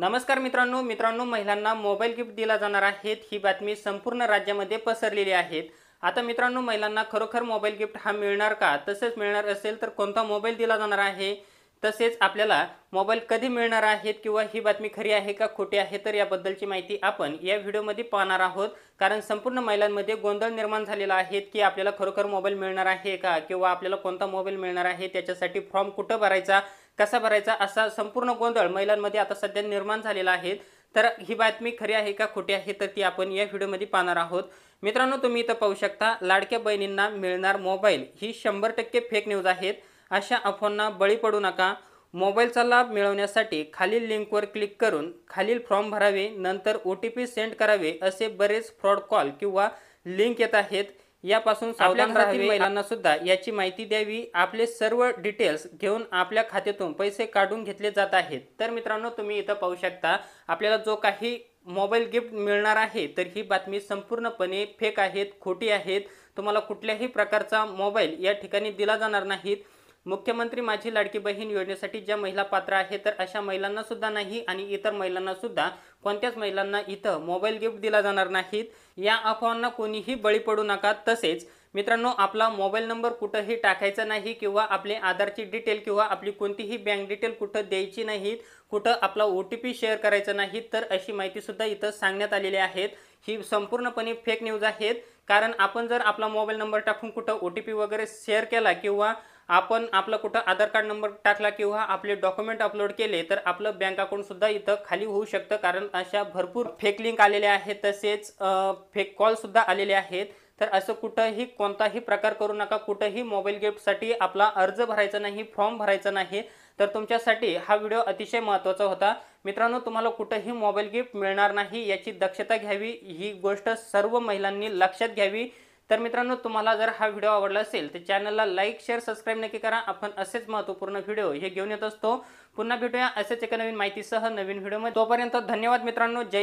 नमस्कार मित्रांनो मित्रांनो महिलांना मोबाईल गिफ्ट दिला जाणार आहेत ही बातमी संपूर्ण राज्यामध्ये पसरलेली आहे आता मित्रांनो महिलांना खरोखर मोबाईल गिफ्ट हा मिळणार का तसेच मिळणार असेल तर कोणता मोबाईल दिला जाणार आहे तसेच आपल्याला मोबाईल कधी मिळणार आहेत किंवा ही बातमी खरी आहे का खोटी आहे तर याबद्दलची माहिती आपण या व्हिडिओमध्ये पाहणार आहोत कारण संपूर्ण महिलांमध्ये गोंधळ निर्माण झालेला आहे की आपल्याला खरोखर मोबाईल मिळणार आहे का किंवा आपल्याला कोणता मोबाईल मिळणार आहे त्याच्यासाठी फॉर्म कुठं भरायचा कसा भरायचा असा संपूर्ण गोंधळ महिलांमध्ये आता सध्या निर्माण झालेला आहे तर ही बातमी खरी आहे का खोटी आहे तर ती आपण या व्हिडिओमध्ये पाहणार आहोत मित्रांनो तुम्ही इथं पाहू शकता लाडक्या बहिणींना मिळणार मोबाईल ही शंभर टक्के फेक न्यूज आहेत अशा अफवांना बळी पडू नका मोबाईलचा लाभ मिळवण्यासाठी खालील लिंकवर क्लिक करून खालील फॉर्म भरावे नंतर ओ टी पी सेंड करावे असे बरेच फ्रॉड कॉल किंवा लिंक येत आहेत यापासून सावधान महिलांना सुद्धा याची माहिती द्यावी आपले सर्व डिटेल्स घेऊन आपल्या खात्यातून पैसे काढून घेतले जात आहेत तर मित्रांनो तुम्ही इथं पाहू शकता आपल्याला जो काही मोबाईल गिफ्ट मिळणार आहे तर ही बातमी संपूर्णपणे फेक आहेत खोटी आहेत तुम्हाला कुठल्याही प्रकारचा मोबाईल या ठिकाणी दिला जाणार नाहीत मुख्यमंत्री माझी लाडकी बहीण योजनेसाठी ज्या महिला पात्र आहे तर अशा महिलांना सुद्धा नाही आणि इतर महिलांना सुद्धा कोणत्याच महिलांना इथं मोबाईल गिफ्ट दिला जाणार नाहीत या अफवांना कोणीही बळी पडू नका तसेच मित्रांनो आपला मोबाईल नंबर कुठंही टाकायचा नाही किंवा आपले आधारची डिटेल किंवा आपली कोणतीही बँक डिटेल कुठं द्यायची नाहीत कुठं आपला ओ टी पी शेअर करायचा नाही तर अशी माहितीसुद्धा इथं सांगण्यात आलेली आहेत ही संपूर्णपणे फेक न्यूज आहेत कारण आपण जर आपला मोबाईल नंबर टाकून कुठं ओ टी पी वगैरे शेअर केला किंवा आपण आपला कुठं आधार कार्ड नंबर टाकला किंवा आपले डॉक्युमेंट अपलोड केले तर आपलं बँक सुद्धा इथं खाली होऊ शकतं कारण अशा भरपूर फेक लिंक आलेल्या आहेत तसेच फेक कॉलसुद्धा आलेले आहेत तर असं कुठंही कोणताही प्रकार करू नका कुठंही मोबाईल गिफ्टसाठी आपला अर्ज भरायचा नाही फॉर्म भरायचा नाही तर तुमच्यासाठी हा व्हिडिओ अतिशय महत्त्वाचा होता मित्रांनो तुम्हाला कुठंही मोबाईल गिफ्ट मिळणार नाही याची दक्षता घ्यावी ही गोष्ट सर्व महिलांनी लक्षात घ्यावी तर मित्रांनो तुम्हाला जर हा व्हिडिओ आवडला असेल तर चॅनलला लाईक शेअर सबस्क्राईब नक्की करा आपण असेच महत्त्वपूर्ण व्हिडिओ हे घेऊन येत असतो पुन्हा भेटूया असेच एका नवीन माहितीसह नवीन व्हिडिओमध्ये तोपर्यंत धन्यवाद मित्रांनो जय